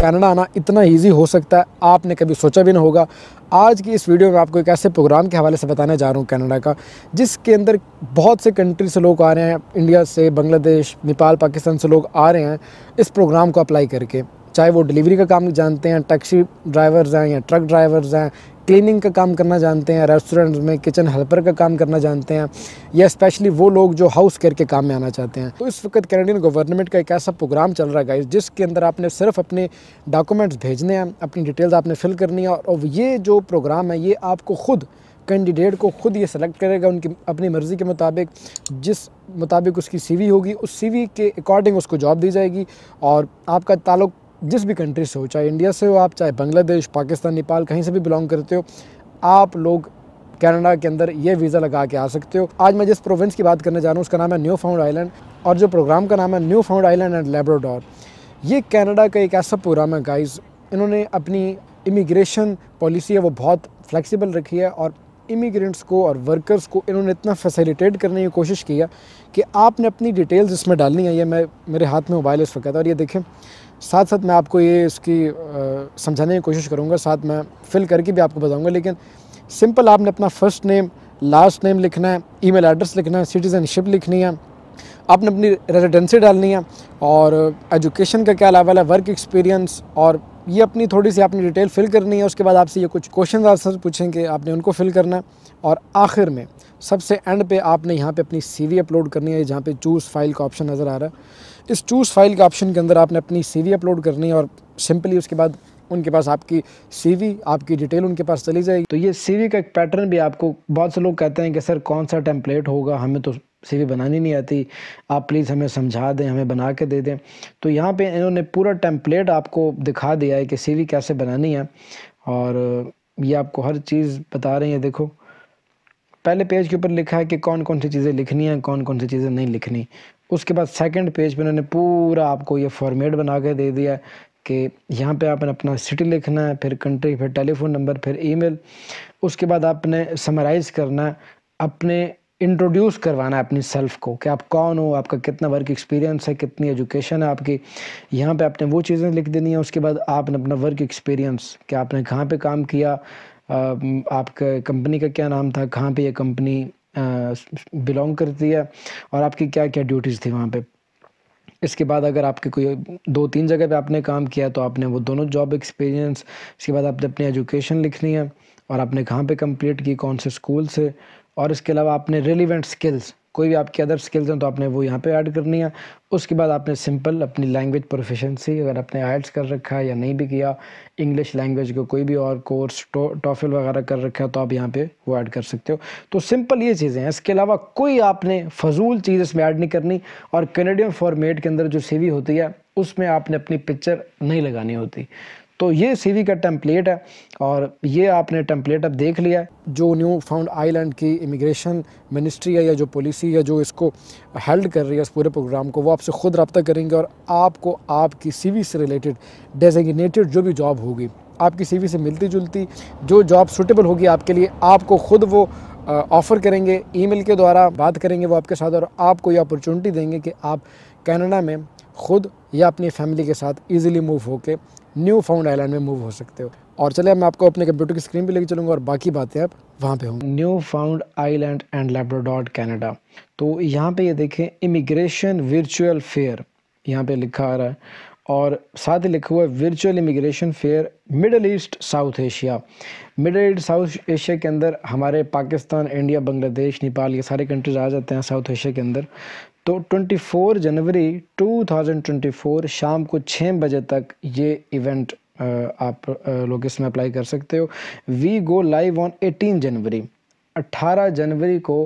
Canada आना इतना easy हो सकता है आपने कभी सोचा भी ना होगा आज की इस वीडियो में आपको एक ऐसे प्रोग्राम के हवाले से बताने जा रहा हूँ कनाडा का जिसके अंदर बहुत से कंट्री से लोग आ रहे हैं इंडिया से बांग्लादेश नेपाल पाकिस्तान से लोग आ रहे हैं इस प्रोग्राम को अप्लाई करके चाहे वो डिलीवरी का काम जानते हैं टैक्सी ड्राइवर्स हैं या ट्रक ड्राइवर्स हैं क्लीनिंग का काम करना जानते हैं रेस्टोरेंट्स में किचन हेल्पर का काम करना जानते हैं या स्पेशली वो लोग जो हाउस केयर के काम में आना चाहते हैं तो इस वक्त कैनेडियन गवर्नमेंट का एक ऐसा प्रोग्राम चल रहा है जिसके अंदर आपने सिर्फ अपने डॉक्यूमेंट्स भेजने हैं अपनी डिटेल्स आपने फिल करनी है और ये जो प्रोग्राम है ये आपको खुद कैंडिडेट को खुद ये सेलेक्ट करेगा उनकी अपनी मर्ज़ी के मुताबिक जिस मुताबिक उसकी सीवी होगी उस सीवी के अकॉर्डिंग उसको जॉब दी जाएगी और आपका ताल्लुक जिस भी कंट्री से हो चाहे इंडिया से हो आप चाहे बांग्लादेश पाकिस्तान नेपाल कहीं से भी बिलोंग करते हो आप लोग कनाडा के अंदर ये वीज़ा लगा के आ सकते हो आज मैं जिस प्रोविंस की बात करने जा रहा हूँ उसका नाम है न्यू फाउंड आइलैंड और जो प्रोग्राम का नाम है New Found Island and Labrador ये कनाडा का एक ऐसा प्रोग्राम है गाइज इन्होंने अपनी इमिग्रेशन पॉलिसी है वो बहुत फ्लेक्सिबल रखी है और इमिग्रेंट्स को और वर्कर्स को इन्होंने इतना फैसिलिटेट करने की कोशिश किया कि आपने अपनी डिटेल्स इसमें डालनी है ये मैं मेरे हाथ में मोबाइल इस वक्त और ये देखें साथ साथ मैं आपको ये इसकी समझाने की कोशिश करूँगा साथ मैं फिल करके भी आपको बताऊँगा लेकिन सिंपल आपने अपना फ़र्स्ट नेम लास्ट नेम लिखना है ई एड्रेस लिखना है सिटीज़नशिप लिखनी है आपने अपनी रेजिडेंसी डालनी है और एजुकेशन का क्या लेवल है वर्क एक्सपीरियंस और ये अपनी थोड़ी सी आपने डिटेल फिल करनी है उसके बाद आपसे ये कुछ क्वेश्चन आंसर पूछेंगे आपने उनको फिल करना है और आखिर में सबसे एंड पे आपने यहाँ पे अपनी सीवी अपलोड करनी है जहाँ पे चूज़ फाइल का ऑप्शन नज़र आ रहा है इस चूज़ फाइल के ऑप्शन के अंदर आपने अपनी सीवी अपलोड करनी है और सिंपली उसके बाद उनके पास आपकी सीवी आपकी डिटेल उनके पास चली जाएगी तो ये सीवी का एक पैटर्न भी आपको बहुत से लोग कहते हैं कि सर कौन सा टेम्पलेट होगा हमें तो से बनानी नहीं आती आप प्लीज़ हमें समझा दें हमें बना के दे दें तो यहाँ पे इन्होंने पूरा टेम्पलेट आपको दिखा दिया है कि सीवी कैसे बनानी है और ये आपको हर चीज़ बता रही है देखो पहले पेज के ऊपर लिखा है कि कौन कौन सी चीज़ें लिखनी हैं कौन कौन सी चीज़ें नहीं लिखनी उसके बाद सेकेंड पेज पर इन्होंने पूरा आपको ये फॉर्मेट बना के दे दिया कि यहाँ पे आपने अपना सिटी लिखना है फिर कंट्री फिर टेलीफोन नंबर फिर ईमेल उसके बाद आपने समराइज़ करना है अपने इंट्रोड्यूस करवाना है अपनी सेल्फ को कि आप कौन हो आपका कितना वर्क एक्सपीरियंस है कितनी एजुकेशन है आपकी यहाँ पे आपने वो चीज़ें लिख देनी है उसके बाद आपने अपना वर्क एक्सपीरियंस कि आपने कहाँ पे काम किया आपके कंपनी का क्या नाम था कहाँ पे ये कंपनी बिलोंग करती है और आपकी क्या क्या ड्यूटीज़ थी वहाँ पर इसके बाद अगर आपके कोई दो तीन जगह पर आपने काम किया तो आपने वो दोनों जॉब एक्सपीरियंस इसके बाद आपने अपनी एजुकेशन लिखनी है और आपने कहाँ पे कंप्लीट की कौन से स्कूल से और इसके अलावा आपने रेलिवेंट स्किल्स कोई भी आपके अदर स्किल्स हैं तो आपने वो यहाँ पे ऐड करनी है उसके बाद आपने सिंपल अपनी लैंग्वेज प्रोफिशेंसी अगर आपने आइट्स कर रखा है या नहीं भी किया इंग्लिश लैंग्वेज को कोई भी और कोर्स टॉफिल वगैरह कर रखा है तो आप यहाँ पे वो ऐड कर सकते हो तो सिंपल ये चीज़ें हैं इसके अलावा कोई आपने फजूल चीज़ इसमें ऐड नहीं करनी और कैनेडियन फॉर्मेट के अंदर जो सीवी होती है उसमें आपने अपनी पिक्चर नहीं लगानी होती तो ये सीवी का टेम्पलेट है और ये आपने टेम्पलेट अब देख लिया है जो न्यू फाउंड आइलैंड की इमिग्रेशन मिनिस्ट्री है या जो पॉलिसी है जो इसको हेल्ड कर रही है इस पूरे प्रोग्राम को वो आपसे ख़ुद रबता करेंगे और आपको आपकी सीवी से रिलेटेड डेजिग्नेटेड जो भी जॉब होगी आपकी सीवी से मिलती जुलती जो जॉब सूटेबल होगी आपके लिए आपको ख़ुद वो ऑफ़र करेंगे ईमेल के द्वारा बात करेंगे वो आपके साथ और आपको ये अपॉर्चुनिटी देंगे कि आप कनाडा में ख़ुद या अपनी फैमिली के साथ ईजिली मूव होकर न्यू फाउंड आइलैंड में मूव हो सकते हो और चले मैं आपको अपने कंप्यूटर की स्क्रीन पर लेके चलूँगा और बाकी बातें आप वहाँ पे होंगे New Found Island and Labrador Canada तो यहाँ पे ये देखें इमिग्रेशन वर्चुअल फेयर यहाँ पे लिखा आ रहा है और साथ ही लिखा हुआ है virtual immigration fair Middle East South Asia Middle East South Asia के अंदर हमारे पाकिस्तान इंडिया बांग्लादेश नेपाल ये सारे कंट्रीज़ आ जाते हैं साउथ एशिया के अंदर तो 24 जनवरी 2024 शाम को छः बजे तक ये इवेंट आप लोग इसमें अप्लाई कर सकते हो we go live on 18 January 18 जनवरी को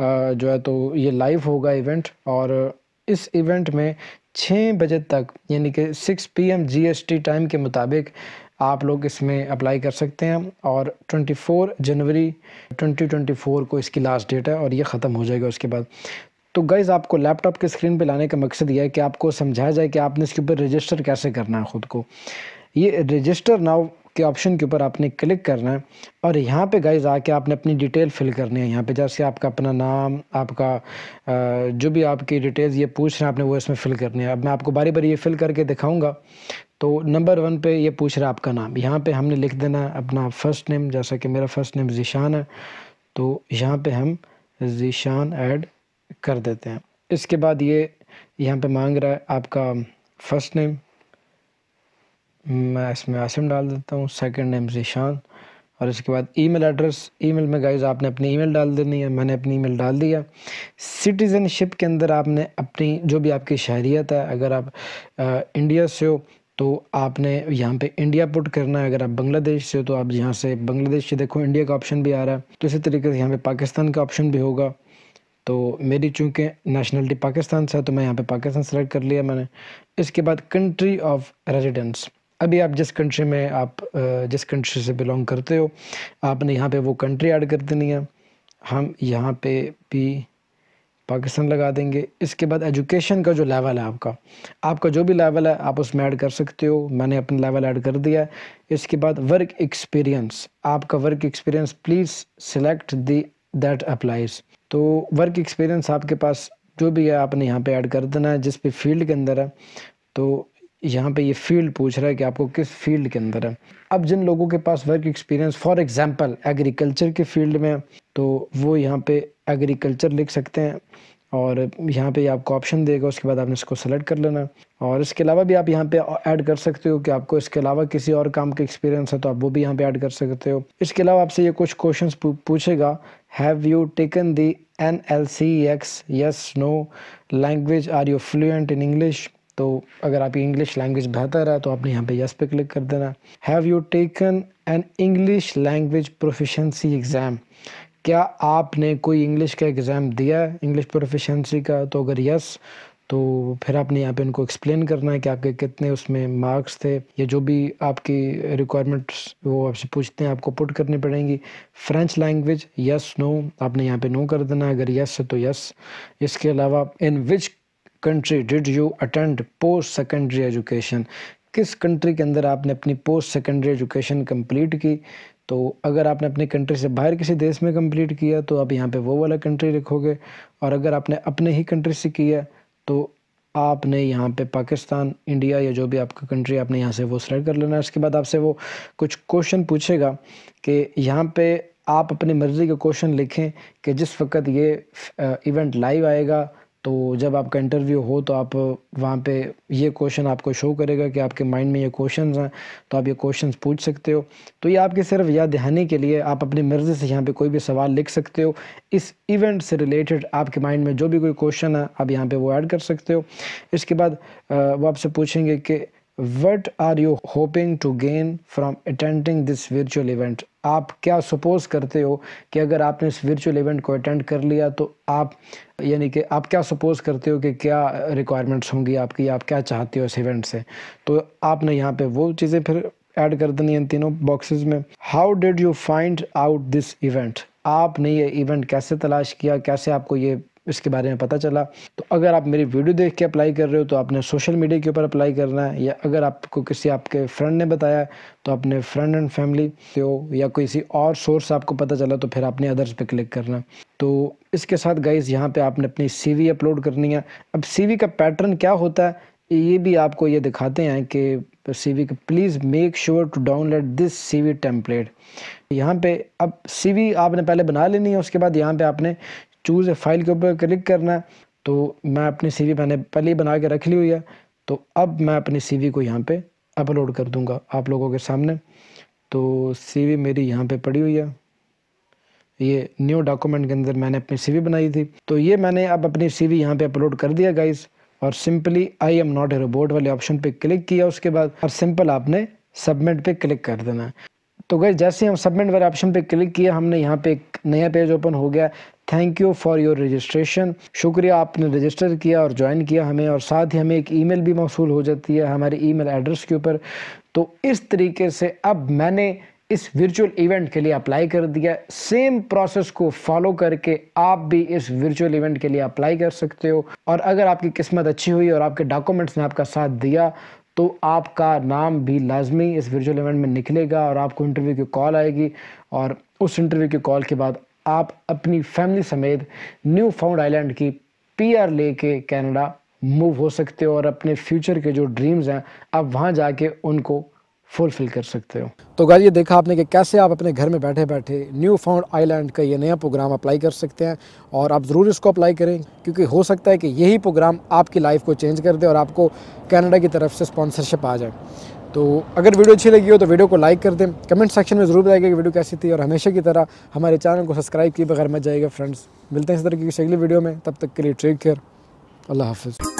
जो है तो ये लाइव होगा इवेंट और इस इवेंट में छः बजे तक यानी कि 6 पीएम जीएसटी टाइम के मुताबिक आप लोग इसमें अप्लाई कर सकते हैं और 24 जनवरी 2024 को इसकी लास्ट डेट है और ये ख़त्म हो जाएगा उसके बाद तो गाइज़ आपको लैपटॉप के स्क्रीन पे लाने का मकसद यह है कि आपको समझाया जाए कि आपने इसके ऊपर रजिस्टर कैसे करना है ख़ुद को ये रजिस्टर नाव के ऑप्शन के ऊपर आपने क्लिक करना है और यहाँ पे गाइज आके आपने अपनी डिटेल फिल करनी है यहाँ पे जैसे आपका अपना नाम आपका जो भी आपकी डिटेल्स ये पूछ रहे हैं आपने वो इसमें फ़िल करनी है अब मैं आपको बारी बारी ये फ़िल करके दिखाऊँगा तो नंबर वन पे ये पूछ रहा है आपका नाम यहाँ पे हमने लिख देना है अपना फ़र्स्ट नेम जैसा कि मेरा फ़र्स्ट नेम ज़ीशान है तो यहाँ पर हम ज़ीशान ऐड कर देते हैं इसके बाद ये यहाँ पे मांग रहा है आपका फर्स्ट नेम मैं इसमें आसिम डाल देता हूँ सेकंड नेम जीशान और इसके बाद ईमेल एड्रेस ईमेल में गाइज आपने अपनी ईमेल डाल देनी है मैंने अपनी ईमेल डाल दिया सिटीज़नशिप के अंदर आपने अपनी जो भी आपकी शहरीत है अगर आप आ, इंडिया से हो तो आपने यहाँ पे इंडिया पुट करना है अगर आप बांग्लादेश से हो तो आप यहाँ से बांग्लादेश से देखो इंडिया का ऑप्शन भी आ रहा है तो इसी तरीके से यहाँ पे पाकिस्तान का ऑप्शन भी होगा तो मेरी चूँकि नेशनलिटी पाकिस्तान से है तो मैं यहाँ पे पाकिस्तान सेलेक्ट कर लिया मैंने इसके बाद कंट्री ऑफ रेजिडेंस अभी आप जिस कंट्री में आप जिस कंट्री से बिलोंग करते हो आपने यहाँ पे वो कंट्री ऐड कर देनी है हम यहाँ पे भी पाकिस्तान लगा देंगे इसके बाद एजुकेशन का जो लेवल है आपका आपका जो भी लेवल है आप उसमें ऐड कर सकते हो मैंने अपना लेवल ऐड कर दिया है इसके बाद वर्क एक्सपीरियंस आपका work experience please select the that applies तो वर्क एक्सपीरियंस आपके पास जो भी है आपने यहाँ पे ऐड कर देना है जिस भी फील्ड के अंदर है तो यहाँ पे ये फील्ड पूछ रहा है कि आपको किस फील्ड के अंदर है अब जिन लोगों के पास work experience for example agriculture के फील्ड में तो वो यहाँ पे एग्रीकल्चर लिख सकते हैं और यहाँ पे आपको ऑप्शन देगा उसके बाद आपने इसको सेलेक्ट कर लेना और इसके अलावा भी आप यहाँ पे ऐड कर सकते हो कि आपको इसके अलावा किसी और काम का एक्सपीरियंस है तो आप वो भी यहाँ पे ऐड कर सकते हो इसके अलावा आपसे ये कुछ क्वेश्चंस पूछेगा have you taken the N L C X yes no language are you fluent in English तो अगर आपकी इंग्लिश लैंग्वेज बेहतर है तो आपने यहाँ पे यस पे क्लिक कर देना have you taken an English language proficiency exam क्या आपने कोई इंग्लिश का एग्ज़ाम दिया है इंग्लिश प्रोफिशेंसी का तो अगर यस तो फिर आपने यहाँ पे इनको एक्सप्लेन करना है कि आपके कितने उसमें मार्क्स थे या जो भी आपकी रिक्वायरमेंट्स वो आपसे पूछते हैं आपको पुट करनी पड़ेंगी फ्रेंच लैंग्वेज यस नो आपने यहाँ पे नो कर देना अगर यस है तो यस इसके अलावा in which country did you attend post secondary education किस कंट्री के अंदर आपने अपनी पोस्ट सेकेंडरी एजुकेशन कंप्लीट की तो अगर आपने अपने कंट्री से बाहर किसी देश में कंप्लीट किया तो आप यहाँ पे वो वाला कंट्री लिखोगे और अगर आपने अपने ही कंट्री से किया तो आपने यहाँ पे पाकिस्तान इंडिया या जो भी आपका कंट्री आपने यहाँ से वो सेलेक्ट कर लेना है उसके बाद आपसे वो कुछ क्वेश्चन पूछेगा कि यहाँ पर आप अपनी मर्ज़ी के क्वेश्चन लिखें कि जिस वक्त ये इवेंट लाइव आएगा तो जब आपका इंटरव्यू हो तो आप वहाँ पे ये क्वेश्चन आपको शो करेगा कि आपके माइंड में ये क्वेश्चंस हैं तो आप ये क्वेश्चंस पूछ सकते हो तो ये आपके सिर्फ याद दहानी के लिए आप अपनी मर्ज़ी से यहाँ पे कोई भी सवाल लिख सकते हो इस इवेंट से रिलेटेड आपके माइंड में जो भी कोई क्वेश्चन है आप यहाँ पे वो ऐड कर सकते हो इसके बाद वो आपसे पूछेंगे कि what are you hoping to gain from attending this virtual event आप क्या सपोज करते हो कि अगर आपने इस वर्चुअल इवेंट को अटेंड कर लिया तो आप यानी कि आप क्या सपोज करते हो कि क्या रिक्वायरमेंट्स होंगी आपकी आप क्या चाहते हो इस इवेंट से तो आपने यहाँ पे वो चीज़ें फिर ऐड कर देनी इन तीनों बॉक्सेस में how did you find out this event आपने ये इवेंट कैसे तलाश किया कैसे आपको ये इसके बारे में पता चला तो अगर आप मेरी वीडियो देख के अप्लाई कर रहे हो तो आपने सोशल मीडिया के ऊपर अप्लाई करना है या अगर आपको किसी आपके फ्रेंड ने बताया तो अपने फ्रेंड एंड फैमिली हो या किसी और सोर्स आपको पता चला तो फिर आपने अदर्स पे क्लिक करना तो इसके साथ गाइज यहाँ पे आपने अपनी सी अपलोड करनी है अब सीवी का पैटर्न क्या होता है ये भी आपको ये दिखाते हैं कि CV we please make sure to download this C V template यहाँ पे अब सी आपने पहले बना लेनी है उसके बाद यहाँ पे आपने चूज़ ए फाइल के ऊपर क्लिक करना है तो मैं अपनी सी मैंने पहले ही बना के रख ली हुई है तो अब मैं अपनी सी को यहाँ पर अपलोड कर दूँगा आप लोगों के सामने तो सी मेरी यहाँ पर पड़ी हुई है ये न्यू डॉक्यूमेंट के अंदर मैंने अपनी सीवी बनाई थी तो ये मैंने अब अपनी सीवी वी यहाँ पर अपलोड कर दिया गाइस और simply I am not a robot वाले ऑप्शन पे क्लिक किया उसके बाद और सिंपल आपने सबमिट पे क्लिक कर देना है तो गए जैसे हम सबमिट वाले ऑप्शन पे क्लिक किया हमने यहाँ पे एक नया पेज ओपन हो गया thank you for your registration शुक्रिया आपने रजिस्टर किया और ज्वाइन किया हमें और साथ ही हमें एक ईमेल भी मौसू हो जाती है हमारे ईमेल एड्रेस के ऊपर तो इस तरीके से अब मैंने इस वर्चुअल इवेंट के लिए अप्लाई कर दिया सेम प्रोसेस को फॉलो करके आप भी इस वर्चुअल इवेंट के लिए अप्लाई कर सकते हो और अगर आपकी किस्मत अच्छी हुई और आपके डॉक्यूमेंट्स ने आपका साथ दिया तो आपका नाम भी लाजमी इस वर्चुअल इवेंट में निकलेगा और आपको इंटरव्यू की कॉल आएगी और उस इंटरव्यू की कॉल के बाद आप अपनी फैमिली समेत न्यू फाउंड आइलैंड की पीआर लेके कनाडा मूव हो सकते हो और अपने फ्यूचर के जो ड्रीम्स हैं आप वहाँ जाके उनको फुलफिल कर सकते हो तो गाइज ये देखा आपने कि कैसे आप अपने घर में बैठे बैठे न्यू फाउंड आइलैंड का ये नया प्रोग्राम अप्लाई कर सकते हैं और आप ज़रूर इसको अप्लाई करें क्योंकि हो सकता है कि यही प्रोग्राम आपकी लाइफ को चेंज कर दे और आपको कनाडा की तरफ से स्पॉन्सरशिप आ जाए तो अगर वीडियो अच्छी लगी हो तो वीडियो को लाइक कर दें कमेंट सेक्शन में ज़रूर बताएगा कि वीडियो कैसी थी और हमेशा की तरह हमारे चैनल को सब्सक्राइब किए बगैर मत जाइएगा फ्रेंड्स मिलते हैं इस तरह की अगली वीडियो में तब तक के लिए टेक केयर अल्लाह हाफिज़